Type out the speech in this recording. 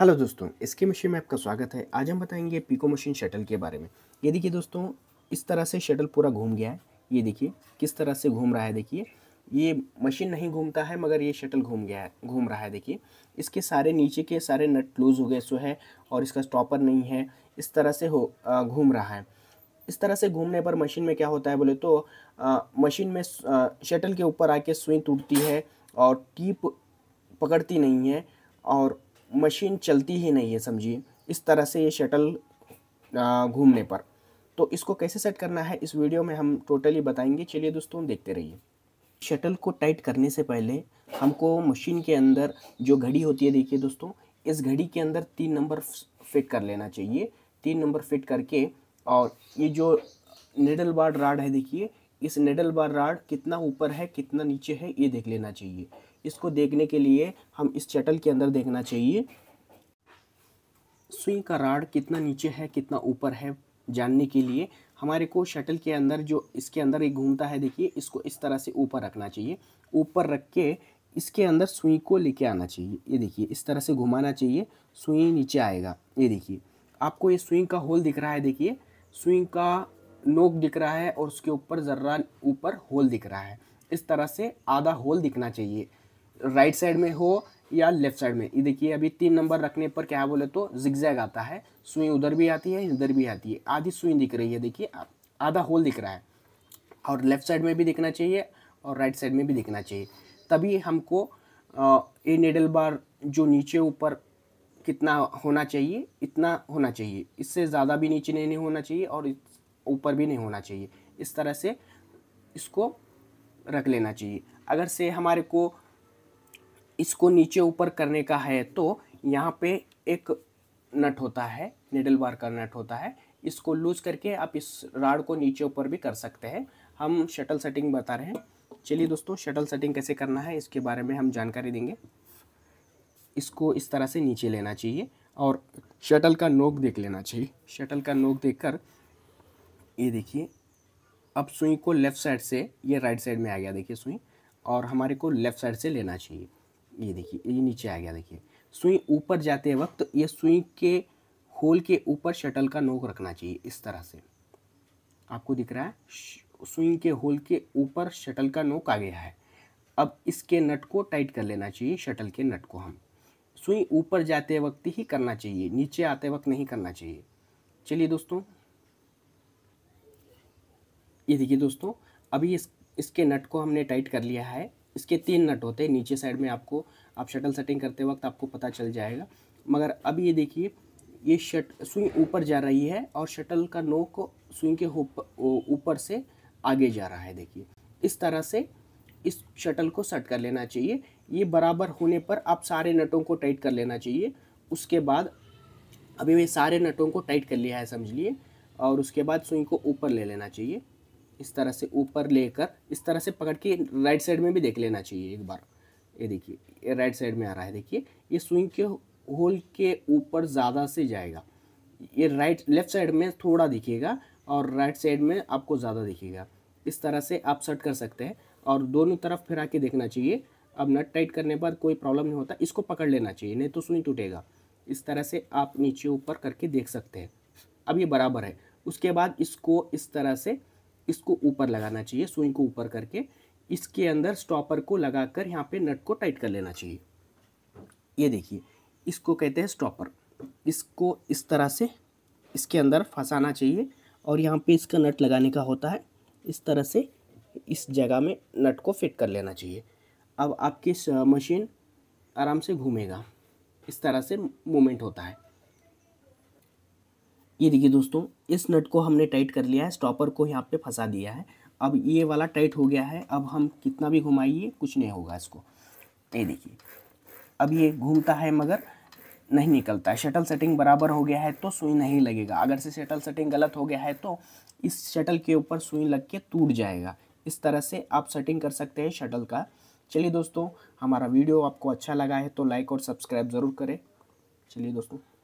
hello दोस्तों इसके machine में आपका स्वागत है आज हम बताएंगे पीको मशीन शटल के बारे में ये देखिए दोस्तों इस तरह से शटल पूरा घूम गया है ये देखिए किस तरह से घूम रहा है देखिए ये मशीन नहीं घूमता है मगर ये शटल घूम गया है घूम रहा है देखिए इसके सारे नीचे के सारे नट लूज़ हो गए सो है और इसका स्टॉपर नहीं है इस तरह से हो घूम रहा है इस तरह से घूमने पर मशीन में क्या होता है बोले तो आ, मशीन में शटल के ऊपर आके सुई टूटती है और टीप पकड़ती नहीं है और मशीन चलती ही नहीं है समझिए इस तरह से ये शटल घूमने पर तो इसको कैसे सेट करना है इस वीडियो में हम टोटली बताएंगे चलिए दोस्तों देखते रहिए शटल को टाइट करने से पहले हमको मशीन के अंदर जो घड़ी होती है देखिए दोस्तों इस घड़ी के अंदर तीन नंबर फिट कर लेना चाहिए तीन नंबर फिट करके और ये जो निडल बार्ड राड है देखिए इस नेडल बार राड कितना ऊपर है कितना नीचे है ये देख लेना चाहिए इसको देखने के लिए हम इस चटल के अंदर देखना चाहिए सुई का राड कितना नीचे है कितना ऊपर है जानने के लिए हमारे को शटल के अंदर जो इसके अंदर एक घूमता है देखिए इसको इस तरह से ऊपर रखना चाहिए ऊपर रख के इसके अंदर सुई को लेके आना चाहिए ये देखिए इस तरह से घुमाना चाहिए सुई नीचे आएगा ये देखिए आपको ये सुई का होल दिख रहा है देखिए सुई का नोक दिख रहा है और उसके ऊपर ज़र्रा ऊपर होल दिख रहा है इस तरह से आधा होल दिखना चाहिए राइट साइड में हो या लेफ्ट साइड में ये देखिए अभी तीन नंबर रखने पर क्या बोले तो जिगजैग आता है सुई उधर भी आती है इधर भी आती है आधी सुई दिख रही है देखिए आधा होल दिख रहा है और लेफ़्ट साइड में भी दिखना चाहिए और राइट साइड में भी दिखना चाहिए तभी हमको ये नेडल बार जो नीचे ऊपर कितना होना चाहिए इतना होना चाहिए इससे ज़्यादा भी नीचे नहीं होना चाहिए और ऊपर भी नहीं होना चाहिए इस तरह से इसको रख लेना चाहिए अगर से हमारे को इसको नीचे ऊपर करने का है तो यहाँ पे एक नट होता है निडल बार का नट होता है इसको लूज करके आप इस राड को नीचे ऊपर भी कर सकते हैं हम शटल सेटिंग बता रहे हैं चलिए दोस्तों शटल सेटिंग कैसे करना है इसके बारे में हम जानकारी देंगे इसको इस तरह से नीचे लेना चाहिए और शटल का नोक देख लेना चाहिए शटल का नोक देखकर ये देखिए अब सुई को लेफ़्ट साइड से ये राइट साइड में आ गया देखिए सुई और हमारे को लेफ़्ट साइड से लेना चाहिए ये देखिए ये नीचे आ गया देखिए सुई ऊपर जाते वक्त ये सुई के होल के ऊपर शटल का नोक रखना चाहिए इस तरह से आपको दिख रहा है सुई के होल के ऊपर शटल का नोक आ गया है अब इसके नट को टाइट कर लेना चाहिए शटल के नट को हम सुई ऊपर जाते वक्त ही करना चाहिए नीचे आते वक्त नहीं करना चाहिए चलिए दोस्तों ये देखिए दोस्तों अभी इस इसके नट को हमने टाइट कर लिया है इसके तीन नट होते हैं नीचे साइड में आपको आप शटल सेटिंग करते वक्त आपको पता चल जाएगा मगर अब ये देखिए ये शट सुई ऊपर जा रही है और शटल का नोक सुई के ऊपर से आगे जा रहा है देखिए इस तरह से इस शटल को सेट कर लेना चाहिए ये बराबर होने पर आप सारे नटों को टाइट कर लेना चाहिए उसके बाद अभी मैं सारे नटों को टाइट कर लिया है समझ लिए और उसके बाद सुई को ऊपर ले लेना चाहिए इस तरह से ऊपर लेकर इस तरह से पकड़ के राइट साइड में भी देख लेना चाहिए एक बार ये देखिए ये राइट साइड में आ रहा है देखिए ये स्विंग के होल के ऊपर ज़्यादा से जाएगा ये राइट लेफ्ट साइड में थोड़ा दिखेगा और राइट साइड में आपको ज़्यादा दिखेगा इस तरह से आप सेट कर सकते हैं और दोनों तरफ फिरा के देखना चाहिए अब नट टाइट करने पर कोई प्रॉब्लम नहीं होता इसको पकड़ लेना चाहिए नहीं तो सुई टूटेगा इस तरह से आप नीचे ऊपर करके देख सकते हैं अब ये बराबर है उसके बाद इसको इस तरह से इसको ऊपर लगाना चाहिए सुई को ऊपर करके इसके अंदर स्टॉपर को लगा कर यहाँ पर नट को टाइट कर लेना चाहिए ये देखिए इसको कहते हैं स्टॉपर इसको इस तरह से इसके अंदर फंसाना चाहिए और यहाँ पे इसका नट लगाने का होता है इस तरह से इस जगह में नट को फिट कर लेना चाहिए अब आपकी मशीन आराम से घूमेगा इस तरह से मूवमेंट होता है ये देखिए दोस्तों इस नट को हमने टाइट कर लिया है स्टॉपर को यहाँ पे फंसा दिया है अब ये वाला टाइट हो गया है अब हम कितना भी घुमाइए कुछ नहीं होगा इसको ये देखिए अब ये घूमता है मगर नहीं निकलता है शटल सेटिंग बराबर हो गया है तो सुई नहीं लगेगा अगर से शटल सेटिंग गलत हो गया है तो इस शटल के ऊपर सुई लग के टूट जाएगा इस तरह से आप सेटिंग कर सकते हैं शटल का चलिए दोस्तों हमारा वीडियो आपको अच्छा लगा है तो लाइक और सब्सक्राइब ज़रूर करें चलिए दोस्तों